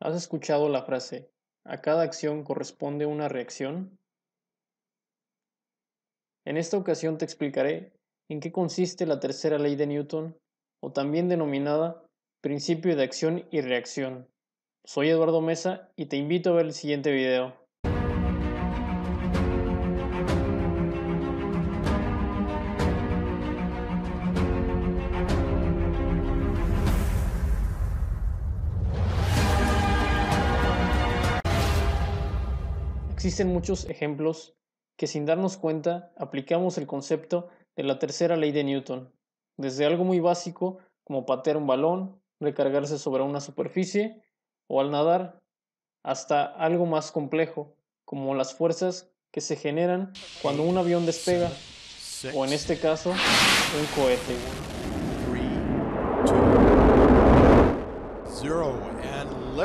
¿Has escuchado la frase, a cada acción corresponde una reacción? En esta ocasión te explicaré en qué consiste la tercera ley de Newton, o también denominada principio de acción y reacción. Soy Eduardo Mesa y te invito a ver el siguiente video. Existen muchos ejemplos que sin darnos cuenta aplicamos el concepto de la tercera ley de Newton, desde algo muy básico como patear un balón, recargarse sobre una superficie o al nadar, hasta algo más complejo como las fuerzas que se generan cuando un avión despega o en este caso un cohete.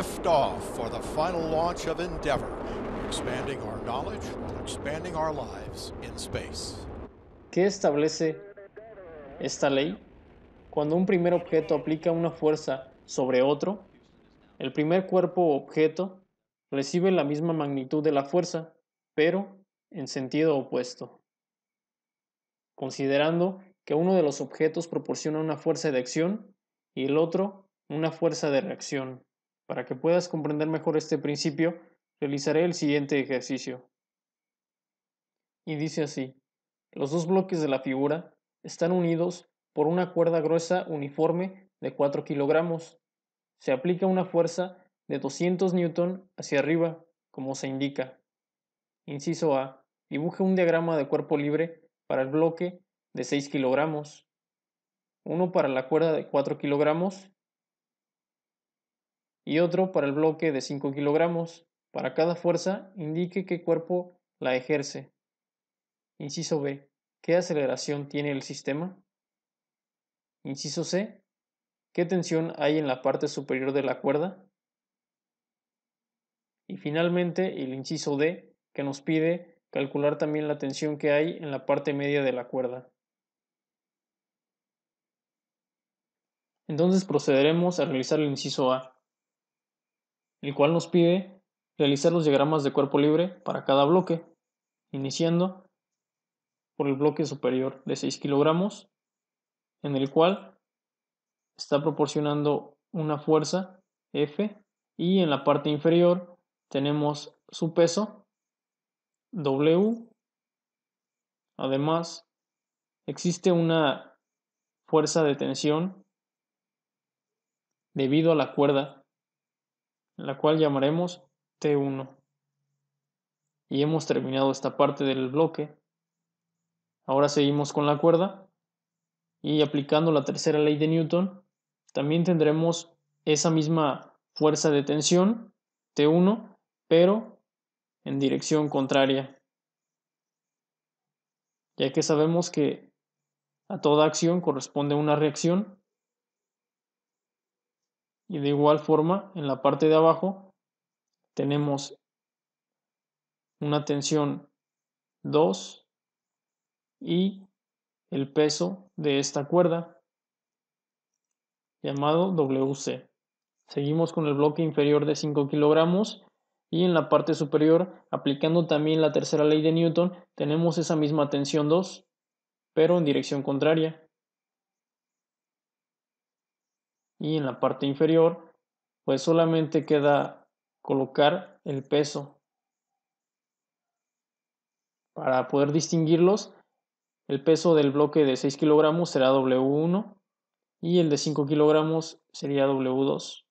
and for final launch of Endeavour expanding our knowledge, expanding our lives in space. ¿Qué establece esta ley? Cuando un primer objeto aplica una fuerza sobre otro, el primer cuerpo o objeto recibe la misma magnitud de la fuerza, pero en sentido opuesto. Considerando que uno de los objetos proporciona una fuerza de acción y el otro una fuerza de reacción. Para que puedas comprender mejor este principio, Realizaré el siguiente ejercicio. Y dice así, los dos bloques de la figura están unidos por una cuerda gruesa uniforme de 4 kilogramos. Se aplica una fuerza de 200 newton hacia arriba, como se indica. Inciso A. Dibuje un diagrama de cuerpo libre para el bloque de 6 kilogramos. Uno para la cuerda de 4 kilogramos y otro para el bloque de 5 kilogramos. Para cada fuerza, indique qué cuerpo la ejerce. Inciso B. ¿Qué aceleración tiene el sistema? Inciso C. ¿Qué tensión hay en la parte superior de la cuerda? Y finalmente, el inciso D, que nos pide calcular también la tensión que hay en la parte media de la cuerda. Entonces procederemos a realizar el inciso A, el cual nos pide realizar los diagramas de cuerpo libre para cada bloque, iniciando por el bloque superior de 6 kilogramos, en el cual está proporcionando una fuerza F y en la parte inferior tenemos su peso W. Además, existe una fuerza de tensión debido a la cuerda, la cual llamaremos T1. Y hemos terminado esta parte del bloque. Ahora seguimos con la cuerda y aplicando la tercera ley de Newton, también tendremos esa misma fuerza de tensión, T1, pero en dirección contraria. Ya que sabemos que a toda acción corresponde una reacción. Y de igual forma, en la parte de abajo tenemos una tensión 2 y el peso de esta cuerda llamado WC. Seguimos con el bloque inferior de 5 kilogramos y en la parte superior, aplicando también la tercera ley de Newton, tenemos esa misma tensión 2, pero en dirección contraria. Y en la parte inferior, pues solamente queda colocar el peso. Para poder distinguirlos, el peso del bloque de 6 kilogramos será W1 y el de 5 kilogramos sería W2.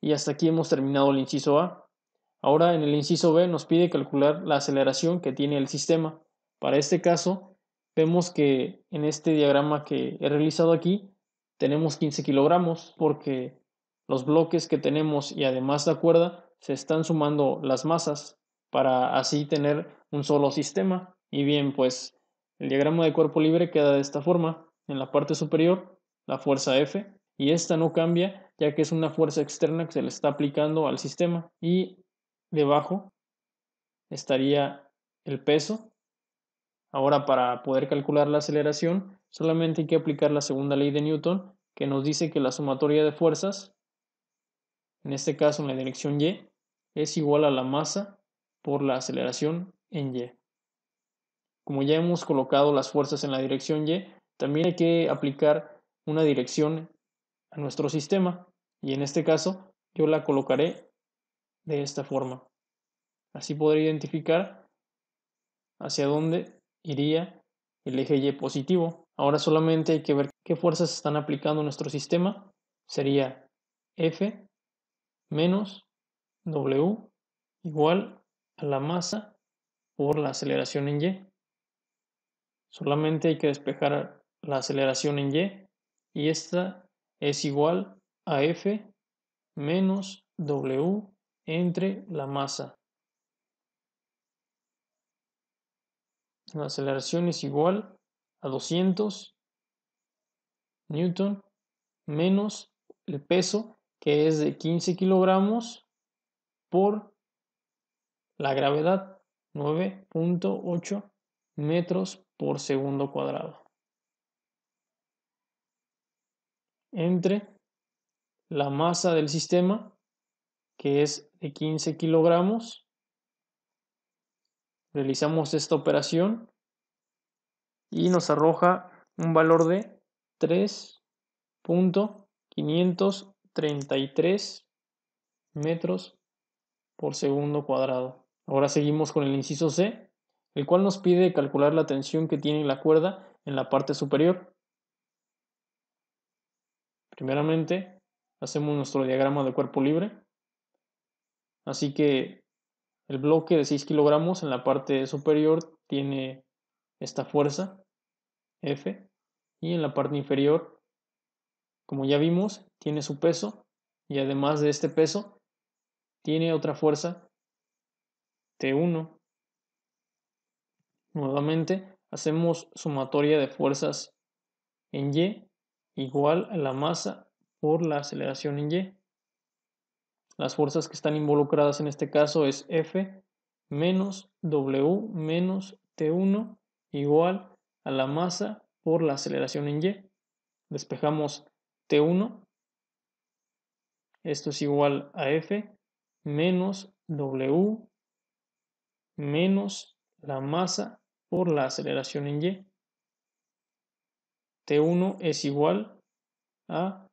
Y hasta aquí hemos terminado el inciso A. Ahora en el inciso B nos pide calcular la aceleración que tiene el sistema. Para este caso, vemos que en este diagrama que he realizado aquí, tenemos 15 kilogramos porque los bloques que tenemos y además la cuerda se están sumando las masas para así tener un solo sistema. Y bien, pues el diagrama de cuerpo libre queda de esta forma. En la parte superior, la fuerza F, y esta no cambia ya que es una fuerza externa que se le está aplicando al sistema. Y debajo estaría el peso. Ahora para poder calcular la aceleración solamente hay que aplicar la segunda ley de Newton que nos dice que la sumatoria de fuerzas, en este caso en la dirección Y, es igual a la masa por la aceleración en Y. Como ya hemos colocado las fuerzas en la dirección Y, también hay que aplicar una dirección a nuestro sistema y en este caso yo la colocaré de esta forma. Así podré identificar hacia dónde iría el eje Y positivo. Ahora solamente hay que ver qué fuerzas están aplicando nuestro sistema. Sería F menos W igual a la masa por la aceleración en Y. Solamente hay que despejar la aceleración en Y y esta es igual a F menos W entre la masa. La aceleración es igual a 200 newton menos el peso que es de 15 kilogramos por la gravedad, 9.8 metros por segundo cuadrado. Entre la masa del sistema, que es de 15 kilogramos, realizamos esta operación y nos arroja un valor de 3.533 metros por segundo cuadrado. Ahora seguimos con el inciso C, el cual nos pide calcular la tensión que tiene la cuerda en la parte superior. Primeramente, hacemos nuestro diagrama de cuerpo libre. Así que el bloque de 6 kilogramos en la parte superior tiene esta fuerza, F, y en la parte inferior, como ya vimos, tiene su peso, y además de este peso, tiene otra fuerza T1. Nuevamente hacemos sumatoria de fuerzas en Y igual a la masa por la aceleración en Y. Las fuerzas que están involucradas en este caso es F menos W menos T1 igual a la masa por la aceleración en Y. Despejamos T1. Esto es igual a F menos W menos la masa por la aceleración en Y. T1 es igual a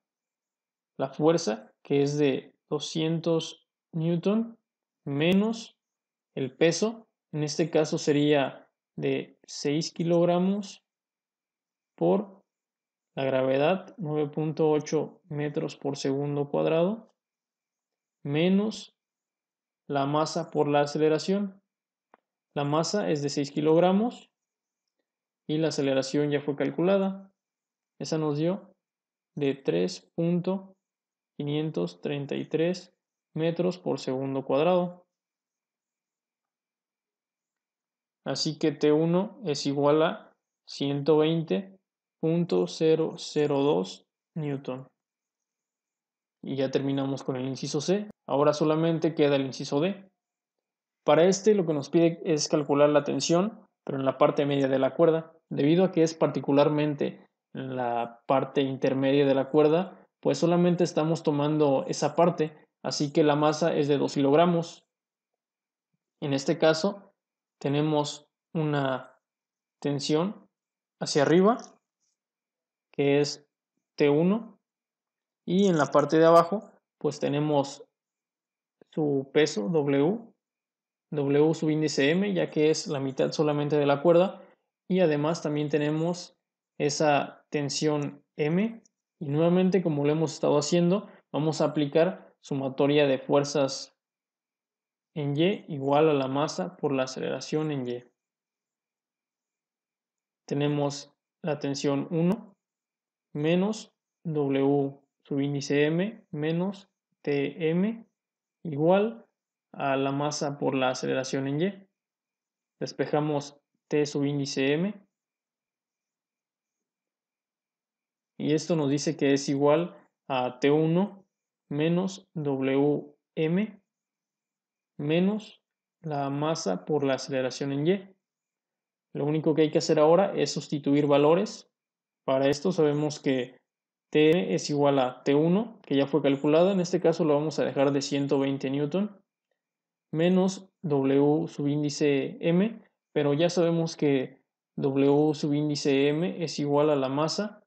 la fuerza que es de 200 newton menos el peso, en este caso sería de 6 kilogramos por la gravedad 9.8 metros por segundo cuadrado menos la masa por la aceleración. La masa es de 6 kilogramos y la aceleración ya fue calculada. Esa nos dio de 3.533 metros por segundo cuadrado. Así que T1 es igual a 120.002 newton. Y ya terminamos con el inciso C. Ahora solamente queda el inciso D. Para este lo que nos pide es calcular la tensión, pero en la parte media de la cuerda. Debido a que es particularmente en la parte intermedia de la cuerda, pues solamente estamos tomando esa parte, así que la masa es de 2 kilogramos. En este caso tenemos una tensión hacia arriba, que es T1, y en la parte de abajo, pues tenemos su peso W, W subíndice M, ya que es la mitad solamente de la cuerda, y además también tenemos esa tensión M, y nuevamente como lo hemos estado haciendo, vamos a aplicar sumatoria de fuerzas en Y igual a la masa por la aceleración en Y. Tenemos la tensión 1 menos W subíndice M menos TM igual a la masa por la aceleración en Y. Despejamos T índice M. Y esto nos dice que es igual a T1 menos WM menos la masa por la aceleración en Y. Lo único que hay que hacer ahora es sustituir valores. Para esto sabemos que T es igual a T1, que ya fue calculado, en este caso lo vamos a dejar de 120 newton, menos W subíndice M, pero ya sabemos que W subíndice M es igual a la masa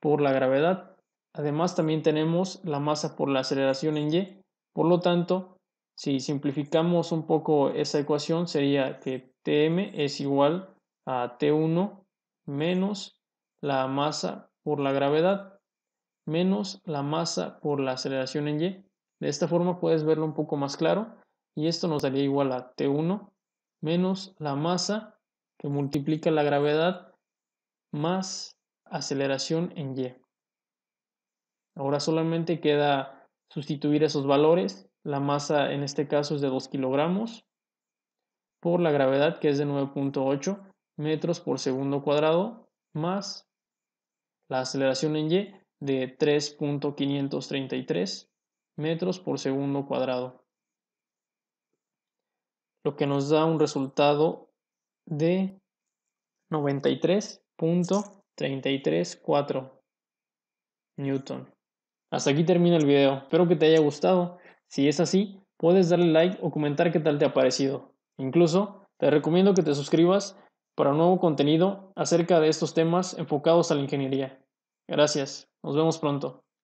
por la gravedad. Además también tenemos la masa por la aceleración en Y, por lo tanto, si simplificamos un poco esa ecuación, sería que Tm es igual a T1 menos la masa por la gravedad menos la masa por la aceleración en y. De esta forma puedes verlo un poco más claro y esto nos daría igual a T1 menos la masa que multiplica la gravedad más aceleración en Y. Ahora solamente queda sustituir esos valores. La masa en este caso es de 2 kilogramos por la gravedad que es de 9.8 metros por segundo cuadrado más la aceleración en y de 3.533 metros por segundo cuadrado, lo que nos da un resultado de 93.334 newton. Hasta aquí termina el video, espero que te haya gustado, si es así, puedes darle like o comentar qué tal te ha parecido. Incluso, te recomiendo que te suscribas para nuevo contenido acerca de estos temas enfocados a la ingeniería. Gracias, nos vemos pronto.